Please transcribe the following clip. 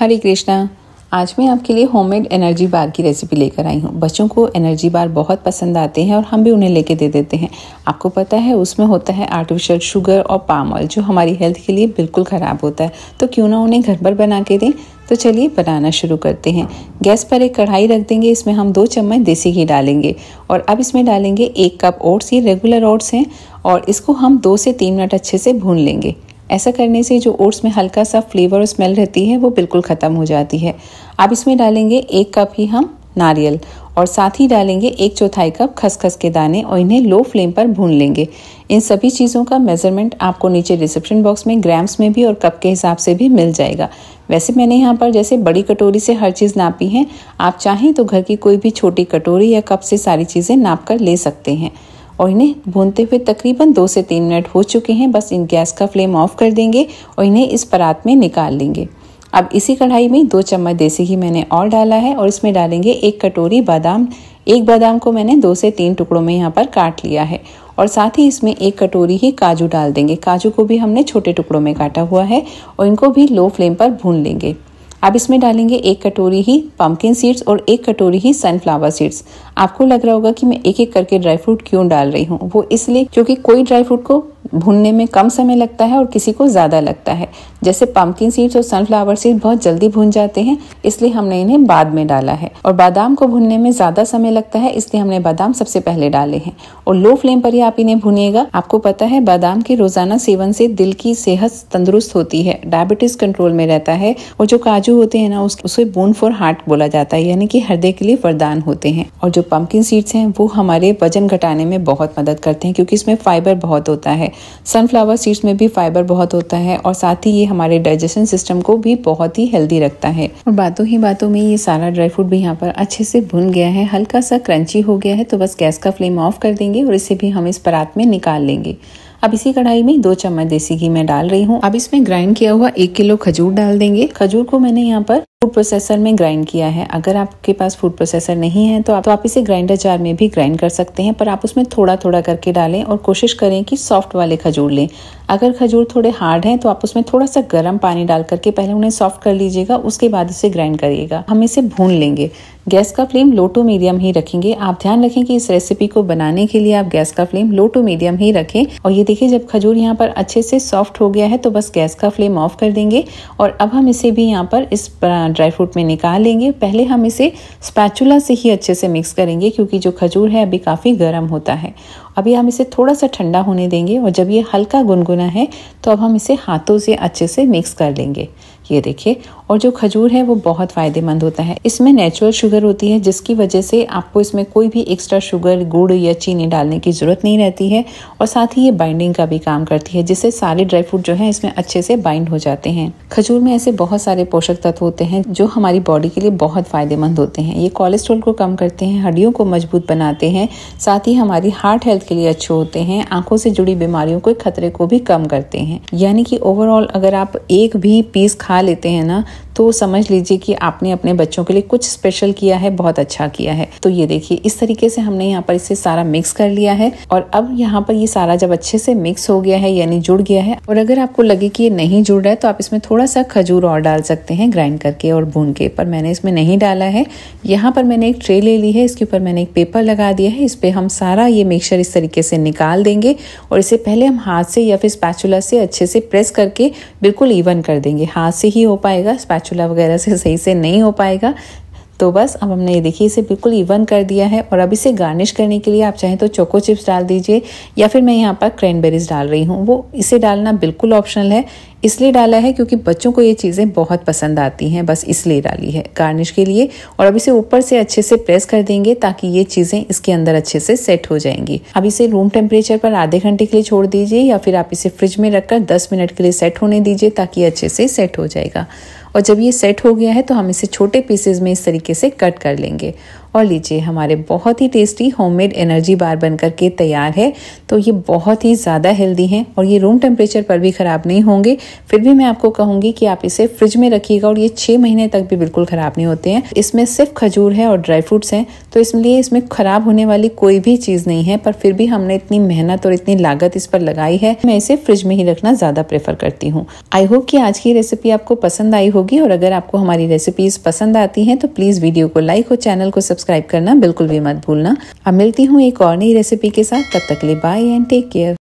हरे कृष्णा आज मैं आपके लिए होममेड एनर्जी बार की रेसिपी लेकर आई हूँ बच्चों को एनर्जी बार बहुत पसंद आते हैं और हम भी उन्हें लेके दे देते हैं आपको पता है उसमें होता है आर्टिफिशियल शुगर और पाम ऑयल जो हमारी हेल्थ के लिए बिल्कुल ख़राब होता है तो क्यों ना उन्हें घर पर बना के दें तो चलिए बनाना शुरू करते हैं गैस पर एक कढ़ाई रख देंगे इसमें हम दो चम्मच देसी घी डालेंगे और अब इसमें डालेंगे एक कप ओट्स ये रेगुलर ओट्स हैं और इसको हम दो से तीन मिनट अच्छे से भून लेंगे ऐसा करने से जो ओट्स में हल्का सा फ्लेवर और स्मेल रहती है वो बिल्कुल ख़त्म हो जाती है अब इसमें डालेंगे एक कप ही हम नारियल और साथ ही डालेंगे एक चौथाई कप खसखस के दाने और इन्हें लो फ्लेम पर भून लेंगे इन सभी चीज़ों का मेज़रमेंट आपको नीचे रिसेप्शन बॉक्स में ग्राम्स में भी और कप के हिसाब से भी मिल जाएगा वैसे मैंने यहाँ पर जैसे बड़ी कटोरी से हर चीज़ नापी है आप चाहें तो घर की कोई भी छोटी कटोरी या कप से सारी चीज़ें नाप कर ले सकते हैं और इन्हें भूनते हुए तकरीबन दो से तीन मिनट हो चुके हैं बस इन गैस का फ्लेम ऑफ कर देंगे और इन्हें इस परात में निकाल लेंगे अब इसी कढ़ाई में दो चम्मच देसी घी मैंने और डाला है और इसमें डालेंगे एक कटोरी बादाम एक बादाम को मैंने दो से तीन टुकड़ों में यहाँ पर काट लिया है और साथ ही इसमें एक कटोरी ही काजू डाल देंगे काजू को भी हमने छोटे टुकड़ों में काटा हुआ है और इनको भी लो फ्लेम पर भून लेंगे अब इसमें डालेंगे एक कटोरी ही पम्पकिन सीड्स और एक कटोरी ही सनफ्लावर सीड्स आपको लग रहा होगा कि मैं एक एक करके ड्राई फ्रूट क्यों डाल रही हूँ वो इसलिए क्योंकि कोई ड्राई फ्रूट को भुनने में कम समय लगता है और किसी को ज़्यादा लगता है जैसे पम्पकिन सीड्स और सनफ्लावर सीड बहुत जल्दी भून जाते हैं इसलिए हमने इन्हें बाद में डाला है और बादाम को भुनने में ज़्यादा समय लगता है इसलिए हमने बादाम सबसे पहले डाले हैं और लो फ्लेम पर ही आप इन्हें भूनिएगा आपको पता है बादाम के रोज़ाना सेवन से दिल की सेहत तंदुरुस्त होती है डायबिटीज़ कंट्रोल में रहता है और जो काजू होते हैं ना उसे बोन फॉर हार्ट बोला जाता है यानी कि हृदय के लिए वरदान होते हैं और जो पम्पकिन सीड्स हैं वो हमारे वजन घटाने में बहुत मदद करते हैं क्योंकि इसमें फाइबर बहुत होता है सनफ्लावर सीड्स में भी फाइबर बहुत होता है और साथ ही ये हमारे डाइजेशन सिस्टम को भी बहुत ही हेल्दी रखता है और बातों ही बातों में ये सारा ड्राई फ्रूट भी यहाँ पर अच्छे से भुन गया है हल्का सा क्रंची हो गया है तो बस गैस का फ्लेम ऑफ कर देंगे और इसे भी हम इस परात में निकाल लेंगे अब इसी कढ़ाई में दो चम्मच देसी घी मैं डाल रही हूँ अब इसमें ग्राइंड किया हुआ एक किलो खजूर डाल देंगे खजूर को मैंने यहाँ पर फूड प्रोसेसर में ग्राइंड किया है अगर आपके पास फूड प्रोसेसर नहीं है तो आप, तो आप इसे ग्राइंडर जार में भी ग्राइंड कर सकते हैं पर आप उसमें थोड़ा थोड़ा करके डालें और कोशिश करें कि सॉफ्ट वाले खजूर लें अगर खजूर थोड़े हार्ड हैं तो आप उसमें थोड़ा सा गर्म पानी डाल करके पहले उन्हें सॉफ्ट कर लीजिएगा उसके बाद उसे ग्राइंड करिएगा हम इसे भून लेंगे गैस का फ्लेम लो टू मीडियम ही रखेंगे आप ध्यान रखें कि इस रेसिपी को बनाने के लिए आप गैस का फ्लेम लो टू मीडियम ही रखें और ये देखिए जब खजूर यहाँ पर अच्छे से सॉफ्ट हो गया है तो बस गैस का फ्लेम ऑफ कर देंगे और अब हम इसे भी यहाँ पर इस ड्राई फ्रूट में निकाल लेंगे पहले हम इसे स्पैचुला से ही अच्छे से मिक्स करेंगे क्योंकि जो खजूर है अभी काफ़ी गर्म होता है अभी हम इसे थोड़ा सा ठंडा होने देंगे और जब ये हल्का गुनगुना है तो अब हम इसे हाथों से अच्छे से मिक्स कर लेंगे ये देखिए और जो खजूर है वो बहुत फ़ायदेमंद होता है इसमें नेचुरल शुगर होती है जिसकी वजह से आपको इसमें कोई भी एक्स्ट्रा शुगर गुड़ या चीनी डालने की ज़रूरत नहीं रहती है और साथ ही ये बाइंडिंग का भी काम करती है जिससे सारे ड्राई फ्रूट जो है इसमें अच्छे से बाइंड हो जाते हैं खजूर में ऐसे बहुत सारे पोषक तत्व होते हैं जो हमारी बॉडी के लिए बहुत फ़ायदेमंद होते हैं ये कोलेस्ट्रॉल को कम करते हैं हड्डियों को मजबूत बनाते हैं साथ ही हमारी हार्ट हेल्थ के लिए अच्छे होते हैं आंखों से जुड़ी बीमारियों के खतरे को भी कम करते हैं यानी कि ओवरऑल अगर आप एक भी पीस खा लेते हैं ना तो समझ लीजिए कि आपने अपने बच्चों के लिए कुछ स्पेशल किया है बहुत अच्छा किया है तो ये देखिए इस तरीके से हमने यहाँ पर इसे सारा मिक्स कर लिया है और अब यहाँ पर ये सारा जब अच्छे से मिक्स हो गया है यानी जुड़ गया है और अगर आपको लगे कि ये नहीं जुड़ रहा है तो आप इसमें थोड़ा सा खजूर और डाल सकते हैं ग्राइंड करके और भून के पर मैंने इसमें नहीं डाला है यहाँ पर मैंने एक ट्रे ले ली है इसके ऊपर मैंने एक पेपर लगा दिया है इस पर हम सारा ये मिक्सर इस तरीके से निकाल देंगे और इसे पहले हम हाथ से या फिर स्पैचुला से अच्छे से प्रेस करके बिल्कुल इवन कर देंगे हाथ से ही हो पाएगा स्पैचुला स्पैचुला वगैरह से सही से नहीं हो पाएगा तो बस अब हमने ये देखिए इसे बिल्कुल इवन कर दिया है और अब इसे गार्निश करने के लिए आप चाहें तो चोको चिप्स डाल दीजिए या फिर मैं यहाँ पर क्रैनबेरीज डाल रही हूँ वो इसे डालना बिल्कुल ऑप्शनल है इसलिए डाला है क्योंकि बच्चों को ये चीज़ें बहुत पसंद आती हैं बस इसलिए डाली है गार्निश के लिए और अब इसे ऊपर से अच्छे से प्रेस कर देंगे ताकि ये चीज़ें इसके अंदर अच्छे से सेट हो जाएंगी अब इसे रूम टेम्परेचर पर आधे घंटे के लिए छोड़ दीजिए या फिर आप इसे फ्रिज में रखकर दस मिनट के लिए सेट होने दीजिए ताकि अच्छे से सेट हो जाएगा और जब ये सेट हो गया है तो हम इसे छोटे पीसेज में इस तरीके से कट कर लेंगे और लीजिए हमारे बहुत ही टेस्टी होममेड एनर्जी बार बन करके तैयार है तो ये बहुत ही ज़्यादा हेल्दी हैं और ये रूम टेम्परेचर पर भी ख़राब नहीं होंगे फिर भी मैं आपको कहूँगी कि आप इसे फ्रिज में रखिएगा और ये छः महीने तक भी बिल्कुल ख़राब नहीं होते हैं इसमें सिर्फ खजूर है और ड्राई फ्रूट्स हैं तो इसलिए इसमें ख़राब होने वाली कोई भी चीज़ नहीं है पर फिर भी हमने इतनी मेहनत और इतनी लागत इस पर लगाई है मैं इसे फ्रिज में ही रखना ज़्यादा प्रेफर करती हूँ आई होप कि आज की रेसिपी आपको पसंद आई होगी और अगर आपको हमारी रेसिपीज़ पसंद आती हैं तो प्लीज़ वीडियो को लाइक और चैनल को सब्सक्राइब सब्सक्राइब करना बिल्कुल भी मत भूलना अब मिलती हूँ एक और नई रेसिपी के साथ तब तक ले बाय एंड टेक केयर